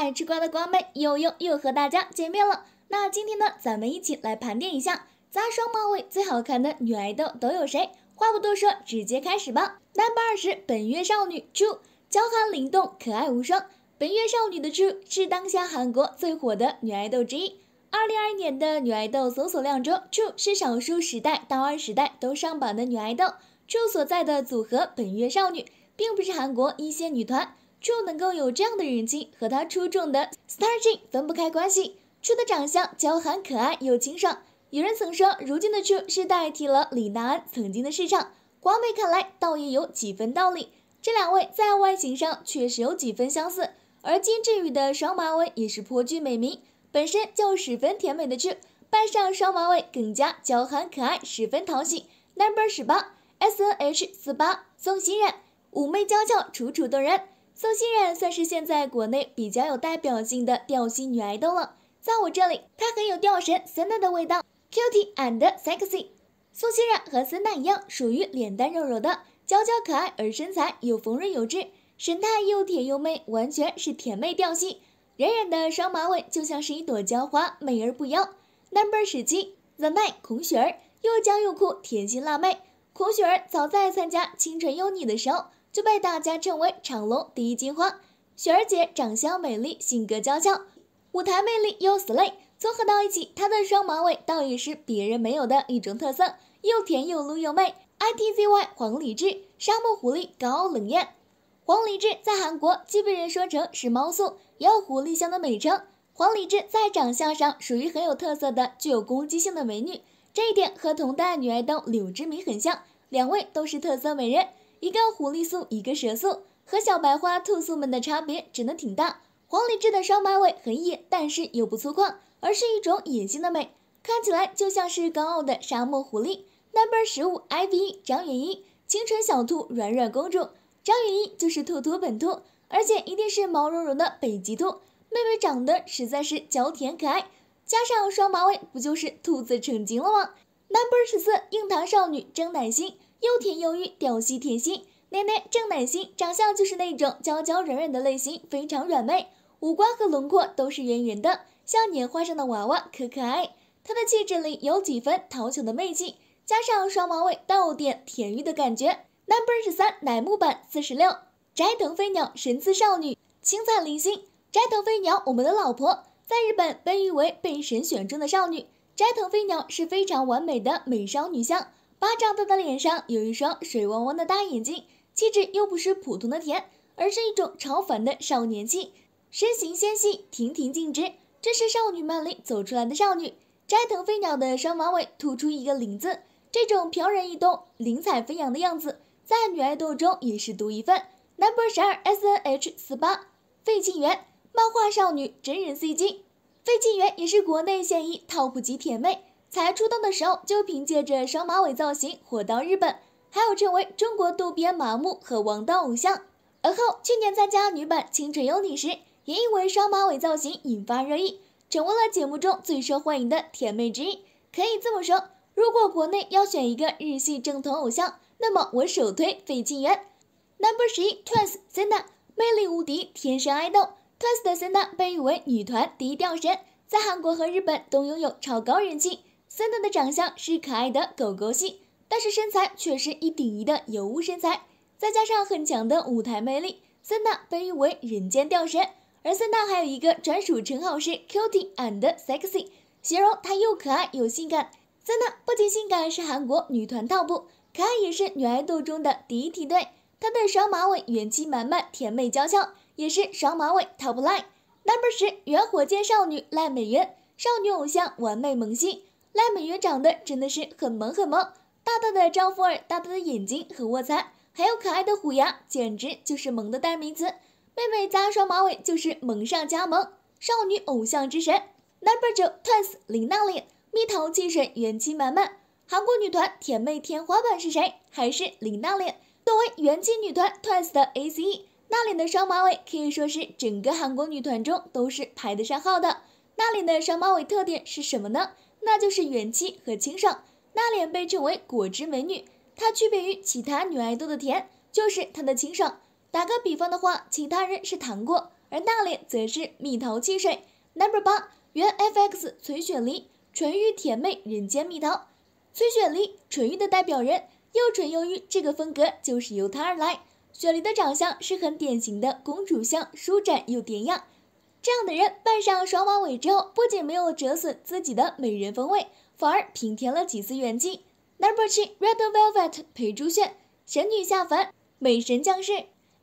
爱吃瓜的瓜妹悠悠又和大家见面了。那今天呢，咱们一起来盘点一下扎双马尾最好看的女爱豆都有谁。话不多说，直接开始吧。Number 二十，本月少女 c o o 娇憨灵动，可爱无双。本月少女的 c o o 是当下韩国最火的女爱豆之一。二零二一年的女爱豆搜索量中 c o o 是少数时代到二十代都上榜的女爱豆。c o o 所在的组合本月少女，并不是韩国一线女团。初能够有这样的人气，和他出众的 starin 分不开关系。Chu 的长相娇憨可爱又清爽，有人曾说如今的 Chu 是代替了李娜恩曾经的市场，光妹看来倒也有几分道理。这两位在外形上确实有几分相似，而金智宇的双马尾也是颇具美名，本身就十分甜美的 Chu，扮上双马尾更加娇憨可爱，十分讨喜。number 十八 S N H 四八宋欣然，妩媚娇俏，楚楚动人。宋欣然算是现在国内比较有代表性的调性女爱豆了，在我这里，她很有吊神森 a 的味道，cute and sexy。宋欣然和森 a 一样，属于脸蛋肉肉的，娇娇可爱，而身材又丰润有致，神态又甜又媚，完全是甜妹调性。冉冉的双马尾就像是一朵娇花，美而不妖。Number 十七，The n i g h t 孔雪儿，又娇又酷，甜心辣妹。孔雪儿早在参加《青春有你》的时候。就被大家称为长隆第一金花，雪儿姐长相美丽，性格娇俏，舞台魅力又死类，综合到一起，她的双马尾倒也是别人没有的一种特色，又甜又撸又媚。ITZY 黄礼志沙漠狐狸高冷艳，黄礼志在韩国既被人说成是猫塑，也有狐狸香的美称。黄礼志在长相上属于很有特色的，具有攻击性的美女，这一点和同代女爱豆柳智敏很像，两位都是特色美人。一个狐狸素，一个蛇素，和小白花兔素们的差别真的挺大。黄鹂志的双马尾很野，但是又不粗犷，而是一种野性的美，看起来就像是高傲的沙漠狐狸。Number 十五，I V 张元英，清纯小兔软软公主。张元英就是兔兔本兔，而且一定是毛茸茸的北极兔。妹妹长得实在是娇甜可爱，加上双马尾，不就是兔子成精了吗？Number 十四，硬糖少女张乃馨。又甜又欲，屌丝甜心，奶奶郑乃馨，长相就是那种娇娇软软的类型，非常软妹，五官和轮廓都是圆圆的，像年画上的娃娃，可可爱。她的气质里有几分讨巧的媚气，加上双马尾，有点甜欲的感觉。Number 十三，乃木坂四十六，斋藤飞鸟，神似少女，青灿零星，斋藤飞鸟，我们的老婆，在日本被誉为被神选中的少女。斋藤飞鸟是非常完美的美少女相。巴掌大的脸上有一双水汪汪的大眼睛，气质又不是普通的甜，而是一种超凡的少年气。身形纤细，亭亭净植，这是少女漫里走出来的少女。斋藤飞鸟的双马尾突出一个领子，这种飘然一动，灵采飞扬的样子，在女爱豆中也是独一份。Number 十二 S N H 四八费沁源，漫画少女真人 C g 费沁源也是国内现役 top 级甜妹。才出道的时候就凭借着双马尾造型火到日本，还有成为中国渡边麻木和王道偶像。而后去年参加女版《青春有你》时，也因为双马尾造型引发热议，成为了节目中最受欢迎的甜妹之一。可以这么说，如果国内要选一个日系正统偶像，那么我首推费沁源。Number 十一 Twice Sena，魅力无敌，天生爱豆。Twice 的 Sena 被誉为女团低调神，在韩国和日本都拥有超高人气。森乃的长相是可爱的狗狗系，但是身材却是一顶一的尤物身材，再加上很强的舞台魅力，森乃被誉为人间吊神。而森乃还有一个专属称号是 cutie and sexy，形容她又可爱又性感。森乃不仅性感是韩国女团 TOP，可爱也是女爱豆中的第一梯队。她的双马尾元气满满，甜美娇俏，也是双马尾 TOP。l i Number 十，原火箭少女赖美云，少女偶像完美萌新。赖美元长得真的是很萌很萌，大大的招风耳，大大的眼睛，和卧蚕，还有可爱的虎牙，简直就是萌的代名词。妹妹扎双马尾就是萌上加萌，少女偶像之神。Number 九 Twice 林娜丽，蜜桃气水，元气满满。韩国女团甜妹天花板是谁？还是林娜丽？作为元气女团 Twice 的 ACE，娜琏的双马尾可以说是整个韩国女团中都是排得上号的。娜琏的双马尾特点是什么呢？那就是元气和清爽，娜脸被称为果汁美女，她区别于其他女爱豆的甜，就是她的清爽。打个比方的话，其他人是糖果，而娜脸则是蜜桃汽水。Number 八，原 F X 崔雪莉，纯欲甜妹，人间蜜桃。崔雪莉，纯欲的代表人，又纯又欲，这个风格就是由她而来。雪梨的长相是很典型的公主相，舒展又典雅。这样的人扮上双马尾之后，不仅没有折损自己的美人风味，反而平添了几丝元气。Number 7 Red Velvet 裴珠泫，神女下凡，美神降世。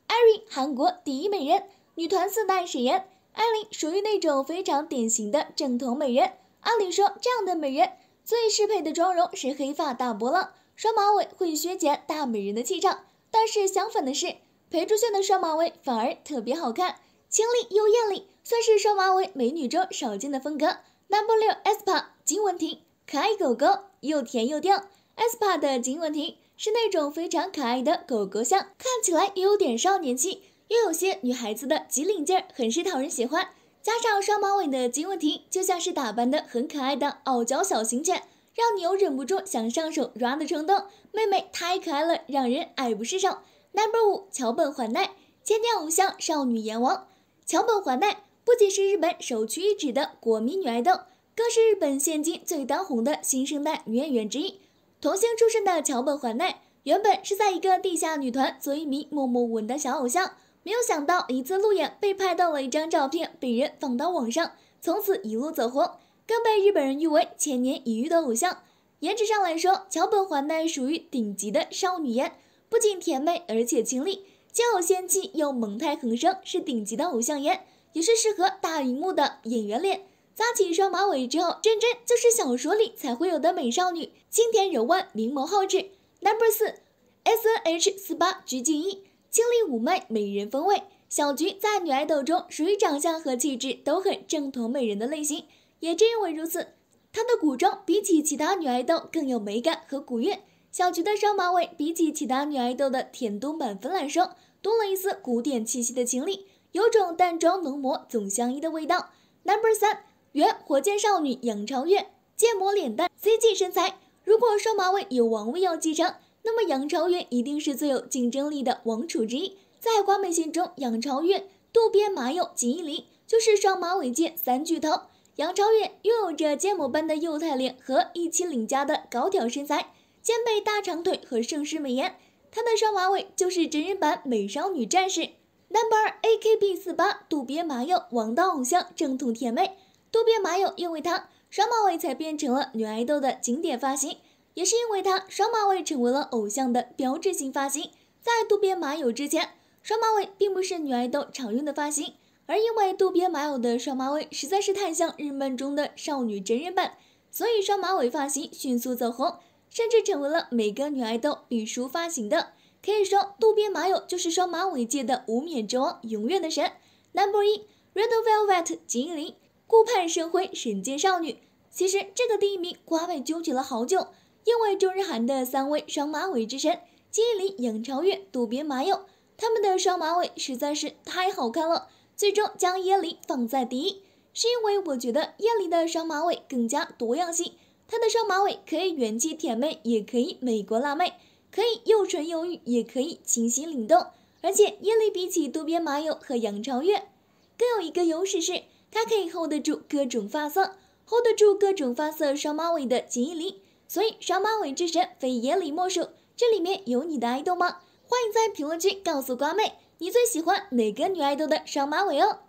艾 r i 韩国第一美人，女团四代神颜。艾琳属于那种非常典型的正统美人。按理说，这样的美人最适配的妆容是黑发大波浪，双马尾会削减大美人的气场。但是相反的是，裴珠泫的双马尾反而特别好看，清丽又艳丽。算是双马尾美女中少见的风格。Number 六 e s p a 金文婷，可爱狗狗，又甜又掉。e s p a 的金文婷是那种非常可爱的狗狗香，看起来也有点少年气，又有些女孩子的机灵劲儿，很是讨人喜欢。加上双马尾的金文婷，就像是打扮的很可爱的傲娇小型犬，让女友忍不住想上手抓的冲动。妹妹太可爱了，让人爱不释手。Number 五，桥本环奈，千年偶像少女阎王，桥本环奈。不仅是日本首屈一指的国民女爱豆，更是日本现今最当红的新生代女演员之一。童星出身的桥本环奈，原本是在一个地下女团做一名默默无闻的小偶像，没有想到一次路演被拍到了一张照片，被人放到网上，从此一路走红，更被日本人誉为千年一遇的偶像。颜值上来说，桥本环奈属于顶级的少女颜，不仅甜美，而且清丽，既有仙气，又萌态横生，是顶级的偶像颜。也是适合大荧幕的演员脸，扎起双马尾之后，真真就是小说里才会有的美少女，清甜柔婉，明眸皓齿。Number 四，S N H 四八鞠婧祎，清丽妩媚，美人风味。小鞠在女爱豆中属于长相和气质都很正统美人的类型，也正因为如此，她的古装比起其他女爱豆更有美感和古韵。小鞠的双马尾比起其他女爱豆的甜度满分来说，多了一丝古典气息的清丽。有种淡妆浓抹总相宜的味道。Number 三，原火箭少女杨超越，建模脸蛋，CG 身材。如果双马尾有王位要继承，那么杨超越一定是最有竞争力的王储之一。在瓜妹心中，杨超越、渡边麻友、吉一林就是双马尾界三巨头。杨超越拥有着建模般的幼态脸和一七零加的高挑身材，兼背大长腿和盛世美颜。她的双马尾就是真人版美少女战士。Number AKB 四八渡边麻友，王道偶像，正统甜妹。渡边麻友因为她双马尾才变成了女爱豆的经典发型，也是因为她双马尾成为了偶像的标志性发型。在渡边麻友之前，双马尾并不是女爱豆常用的发型，而因为渡边麻友的双马尾实在是太像日漫中的少女真人版，所以双马尾发型迅速走红，甚至成为了每个女爱豆必梳发型的。可以说，渡边麻友就是双马尾界的无冕之王，永远的神。number 一，Red Velvet 金灵，顾盼生辉，神剑少女。其实这个第一名，瓜妹纠结了好久，因为中日韩的三位双马尾之神，金依玲杨超越渡边麻友，他们的双马尾实在是太好看了。最终将椰林放在第一，是因为我觉得椰林的双马尾更加多样性，她的双马尾可以元气甜妹，也可以美国辣妹。可以又纯又欲，也可以清新灵动。而且，叶里比起渡边麻友和杨超越，更有一个优势是，它可以 hold 得住各种发色，hold 得住各种发色双马尾的锦衣林。所以，双马尾之神非叶里莫属。这里面有你的爱豆吗？欢迎在评论区告诉瓜妹，你最喜欢哪个女爱豆的双马尾哦。